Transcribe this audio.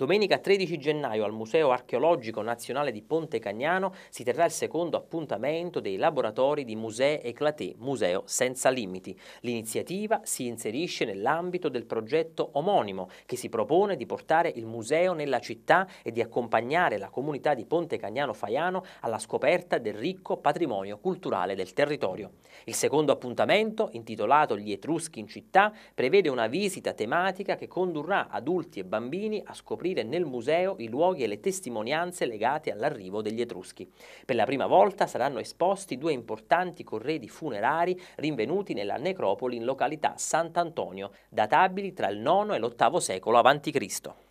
Domenica 13 gennaio al Museo Archeologico Nazionale di Ponte Cagnano si terrà il secondo appuntamento dei laboratori di Musee Eclaté, Museo Senza Limiti. L'iniziativa si inserisce nell'ambito del progetto omonimo che si propone di portare il museo nella città e di accompagnare la comunità di Ponte Cagnano Faiano alla scoperta del ricco patrimonio culturale del territorio. Il secondo appuntamento, intitolato Gli Etruschi in città, prevede una visita tematica che condurrà adulti e bambini a scoprire scoprire nel museo i luoghi e le testimonianze legate all'arrivo degli Etruschi. Per la prima volta saranno esposti due importanti corredi funerari rinvenuti nella necropoli in località Sant'Antonio, databili tra il IX e l'VIII secolo a.C.